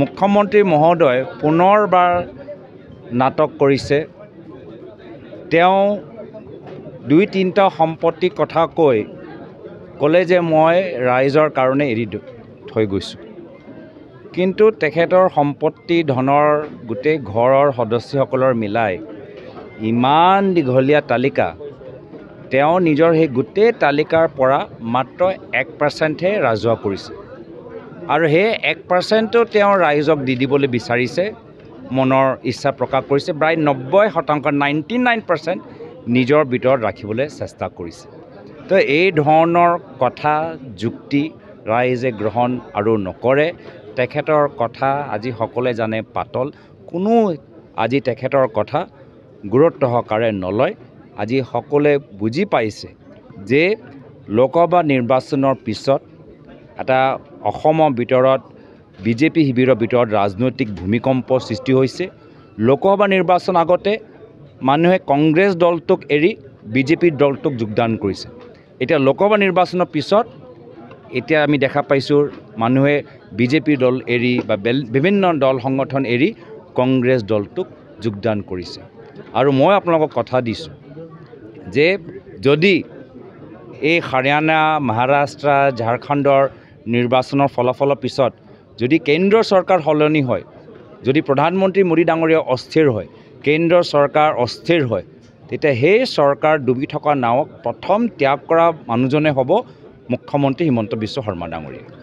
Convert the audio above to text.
মুখ্যমন্ত্ৰী মহোদয় পুনৰবাৰ নাটক কৰিছে তেওঁ দুই তিনিটা সম্পত্তিৰ কথা কৈ ক'লে যে মই ৰাইজৰ কাৰণে এৰি থৈ গৈছোঁ কিন্তু তেখেতৰ সম্পত্তি ধনৰ গোটেই ঘৰৰ সদস্যসকলৰ মিলাই ইমান দীঘলীয়া তালিকা তেওঁ নিজৰ সেই গোটেই তালিকাৰ পৰা মাত্ৰ এক পাৰ্চেণ্টহে ৰাজহুৱা কৰিছে আৰু সেই এক পাৰ্চেণ্টো তেওঁ ৰাইজক দি দিবলৈ বিচাৰিছে মনৰ ইচ্ছা প্ৰকাশ কৰিছে প্ৰায় নব্বৈ শতাংশ নাইণ্টি নাইন পাৰ্চেণ্ট নিজৰ ভিতৰত ৰাখিবলৈ চেষ্টা কৰিছে তো এই ধৰণৰ কথা যুক্তি ৰাইজে গ্ৰহণ আৰু নকৰে তেখেতৰ কথা আজি সকলোৱে জানে পাতল কোনো আজি তেখেতৰ কথা গুৰুত্ব সহকাৰে নলয় আজি সকলোৱে বুজি পাইছে যে লোকসভা নিৰ্বাচনৰ পিছত এটা অসমৰ ভিতৰত বিজেপি শিবিৰৰ ভিতৰত ৰাজনৈতিক ভূমিকম্প সৃষ্টি হৈছে লোকসভা নিৰ্বাচন আগতে মানুহে কংগ্ৰেছ দলটোক এৰি বিজেপি দলটোক যোগদান কৰিছে এতিয়া লোকসভা নিৰ্বাচনৰ পিছত এতিয়া আমি দেখা পাইছোঁ মানুহে বিজেপি দল এৰি বা বেল বিভিন্ন দল সংগঠন এৰি কংগ্ৰেছ দলটোক যোগদান কৰিছে আৰু মই আপোনালোকক কথা দিছোঁ যে যদি এই হাৰিয়ানা মহাৰাষ্ট্ৰ ঝাৰখণ্ডৰ নিৰ্বাচনৰ ফলাফলৰ পিছত যদি কেন্দ্ৰৰ চৰকাৰ সলনি হয় যদি প্ৰধানমন্ত্ৰী মোদী ডাঙৰীয়া অস্থিৰ হয় কেন্দ্ৰৰ চৰকাৰ অস্থিৰ হয় তেতিয়া সেই চৰকাৰ ডুবি থকা নাৱক প্ৰথম ত্যাগ কৰা মানুহজনে হ'ব মুখ্যমন্ত্ৰী হিমন্ত বিশ্ব শৰ্মা ডাঙৰীয়া